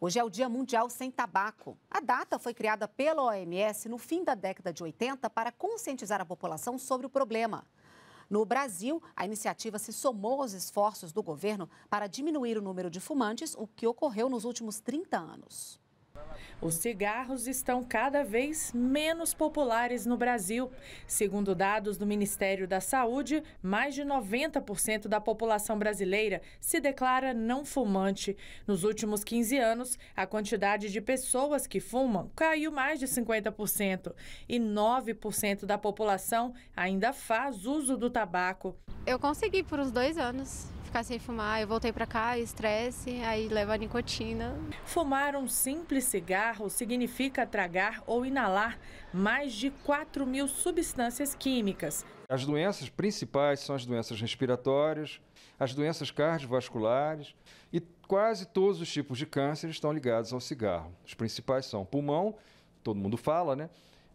Hoje é o Dia Mundial Sem Tabaco. A data foi criada pela OMS no fim da década de 80 para conscientizar a população sobre o problema. No Brasil, a iniciativa se somou aos esforços do governo para diminuir o número de fumantes, o que ocorreu nos últimos 30 anos. Os cigarros estão cada vez menos populares no Brasil. Segundo dados do Ministério da Saúde, mais de 90% da população brasileira se declara não fumante. Nos últimos 15 anos, a quantidade de pessoas que fumam caiu mais de 50% e 9% da população ainda faz uso do tabaco. Eu consegui por uns dois anos ficar sem fumar. Eu voltei para cá, estresse, aí leva a nicotina. Fumar um simples cigarro significa tragar ou inalar mais de 4 mil substâncias químicas. As doenças principais são as doenças respiratórias, as doenças cardiovasculares e quase todos os tipos de câncer estão ligados ao cigarro. Os principais são pulmão, todo mundo fala, né?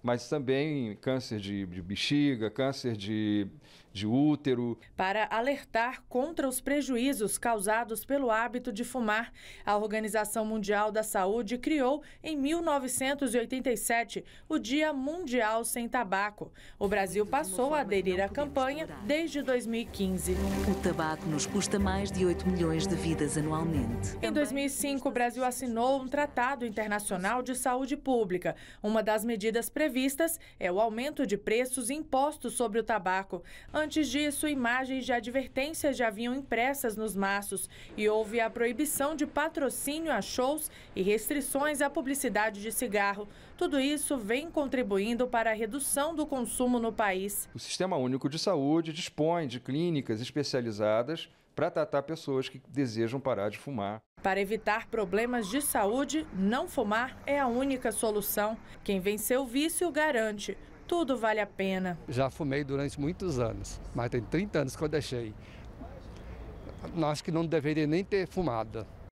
mas também câncer de, de bexiga, câncer de, de útero. Para alertar contra os prejuízos causados pelo hábito de fumar, a Organização Mundial da Saúde criou em 1987 o Dia Mundial Sem Tabaco. O Brasil passou a aderir à campanha desde 2015. O tabaco nos custa mais de 8 milhões de vidas anualmente. Em 2005, o Brasil assinou um tratado internacional de saúde pública. Uma das medidas previstas ativistas é o aumento de preços impostos sobre o tabaco. Antes disso, imagens de advertências já haviam impressas nos maços e houve a proibição de patrocínio a shows e restrições à publicidade de cigarro. Tudo isso vem contribuindo para a redução do consumo no país. O Sistema Único de Saúde dispõe de clínicas especializadas para tratar pessoas que desejam parar de fumar. Para evitar problemas de saúde, não fumar é a única solução. Quem venceu o vício garante. Tudo vale a pena. Já fumei durante muitos anos, mas tem 30 anos que eu deixei. Acho que não deveria nem ter fumado.